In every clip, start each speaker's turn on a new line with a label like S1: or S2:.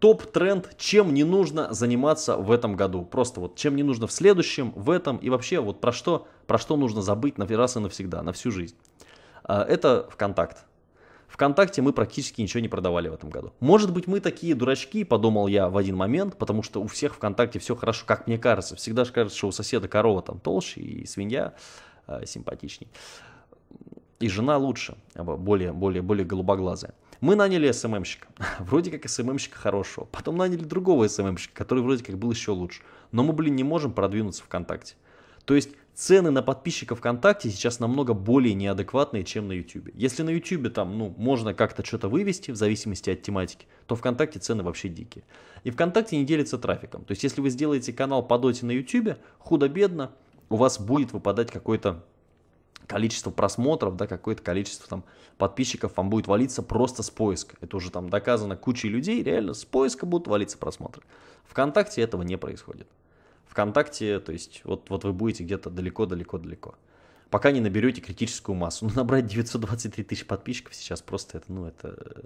S1: топ-тренд, чем не нужно заниматься в этом году. Просто вот чем не нужно в следующем, в этом и вообще вот про что, про что нужно забыть на раз и навсегда, на всю жизнь. А, это ВКонтакт. ВКонтакте мы практически ничего не продавали в этом году. Может быть, мы такие дурачки, подумал я в один момент, потому что у всех ВКонтакте все хорошо, как мне кажется. Всегда же кажется, что у соседа корова там толще и свинья э, симпатичней. И жена лучше, а, более, более, более голубоглазая. Мы наняли СММщика, вроде как СММщика хорошего. Потом наняли другого СММщика, который вроде как был еще лучше. Но мы, блин, не можем продвинуться ВКонтакте. То есть цены на подписчиков ВКонтакте сейчас намного более неадекватные, чем на Ютубе. Если на Ютубе там, ну, можно как-то что-то вывести в зависимости от тематики, то ВКонтакте цены вообще дикие. И ВКонтакте не делится трафиком. То есть если вы сделаете канал по доте на Ютубе, худо-бедно, у вас будет выпадать какой-то количество просмотров, да, какое-то количество там подписчиков вам будет валиться просто с поиска. Это уже там доказано кучей людей, реально с поиска будут валиться просмотры. Вконтакте этого не происходит. Вконтакте, то есть вот, вот вы будете где-то далеко-далеко-далеко. Пока не наберете критическую массу. Ну, набрать 923 тысячи подписчиков сейчас просто это, ну, это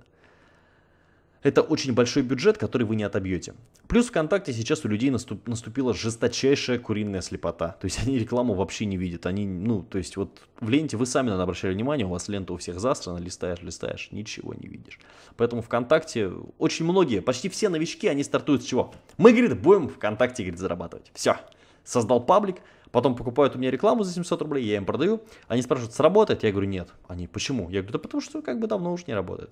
S1: это очень большой бюджет, который вы не отобьете. Плюс ВКонтакте сейчас у людей наступ, наступила жесточайшая куриная слепота. То есть они рекламу вообще не видят. Они, ну, то есть вот в ленте вы сами надо обращали внимание, у вас лента у всех засрана, листаешь, листаешь, ничего не видишь. Поэтому ВКонтакте очень многие, почти все новички, они стартуют с чего? Мы, говорит, будем ВКонтакте, говорит, зарабатывать. Все. Создал паблик, Потом покупают у меня рекламу за 700 рублей, я им продаю. Они спрашивают, сработает? Я говорю, нет. Они, почему? Я говорю, да потому что как бы давно уже не работает.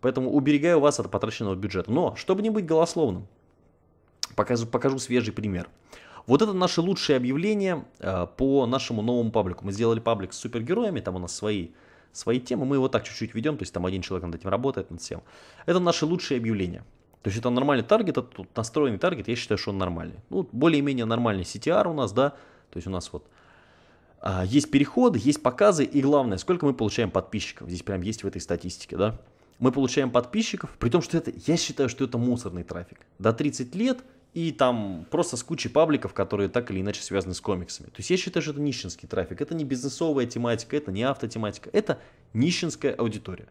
S1: Поэтому уберегаю вас от потраченного бюджета. Но, чтобы не быть голословным, покажу, покажу свежий пример. Вот это наше лучшее объявление э, по нашему новому паблику. Мы сделали паблик с супергероями, там у нас свои, свои темы, мы его так чуть-чуть ведем, то есть там один человек над этим работает, над всем. Это наше лучшее объявление. То есть это нормальный таргет, это тут настроенный таргет, я считаю, что он нормальный. Ну, более-менее нормальный CTR у нас, да, то есть у нас вот а, есть переходы, есть показы, и главное, сколько мы получаем подписчиков. Здесь прям есть в этой статистике, да мы получаем подписчиков, при том, что это, я считаю, что это мусорный трафик. До 30 лет и там просто с кучей пабликов, которые так или иначе связаны с комиксами. То есть я считаю, что это нищенский трафик, это не бизнесовая тематика, это не автотематика, это нищенская аудитория.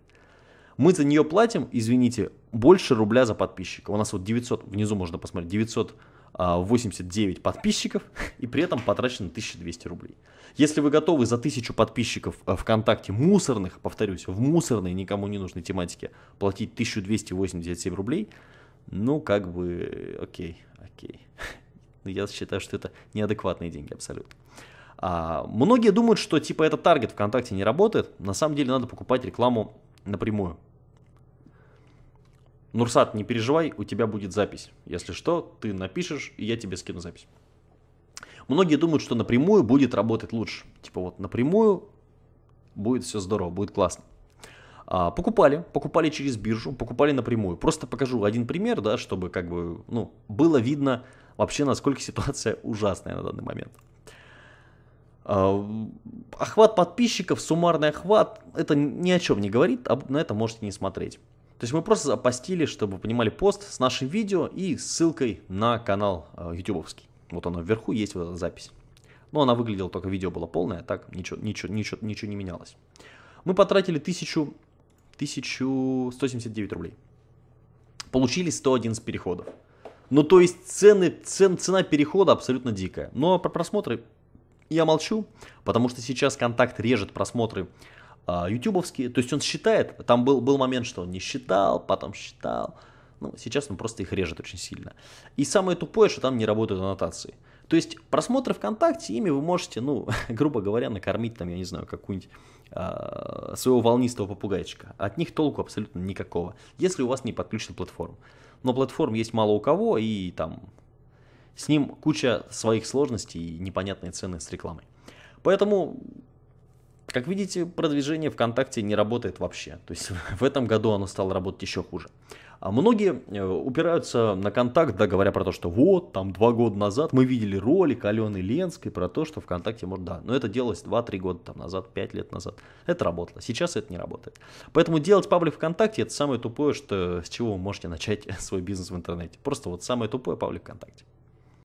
S1: Мы за нее платим, извините, больше рубля за подписчика. У нас вот 900, внизу можно посмотреть, 900 89 а, подписчиков и при этом потрачено 1200 рублей. Если вы готовы за 1000 подписчиков э, ВКонтакте мусорных, повторюсь, в мусорной никому не нужной тематике платить 1287 рублей, ну как бы окей, окей. Я считаю, что это неадекватные деньги абсолютно. А, многие думают, что типа этот таргет ВКонтакте не работает. На самом деле надо покупать рекламу напрямую Нурсат, не переживай, у тебя будет запись. Если что, ты напишешь, и я тебе скину запись. Многие думают, что напрямую будет работать лучше. Типа вот напрямую будет все здорово, будет классно. А, покупали, покупали через биржу, покупали напрямую. Просто покажу один пример, да, чтобы как бы, ну, было видно вообще, насколько ситуация ужасная на данный момент. А, охват подписчиков, суммарный охват, это ни о чем не говорит, на это можете не смотреть. То есть мы просто запостили, чтобы вы понимали, пост с нашим видео и ссылкой на канал э, ютубовский. Вот оно вверху есть вот эта запись. Но она выглядела, только видео было полное, а так ничего, ничего, ничего, ничего не менялось. Мы потратили 1000, 1179 рублей. Получили 111 переходов. Ну, то есть цены, цен, цена перехода абсолютно дикая. Но про просмотры я молчу, потому что сейчас контакт режет просмотры а, ютубовские. То есть он считает, там был, был момент, что он не считал, потом считал. Ну, сейчас он просто их режет очень сильно. И самое тупое, что там не работают аннотации. То есть просмотры ВКонтакте, ими вы можете, ну, грубо говоря, накормить там, я не знаю, какую-нибудь э, своего волнистого попугайчика. От них толку абсолютно никакого, если у вас не подключена платформа. Но платформ есть мало у кого, и там с ним куча своих сложностей и непонятные цены с рекламой. Поэтому как видите, продвижение ВКонтакте не работает вообще. То есть в этом году оно стало работать еще хуже. А многие э, упираются на контакт, да, говоря про то, что вот, там два года назад мы видели ролик Алены Ленской про то, что ВКонтакте может, да, но это делалось 2-3 года там назад, 5 лет назад. Это работало, сейчас это не работает. Поэтому делать паблик ВКонтакте это самое тупое, что, с чего вы можете начать свой бизнес в интернете. Просто вот самое тупое паблик ВКонтакте.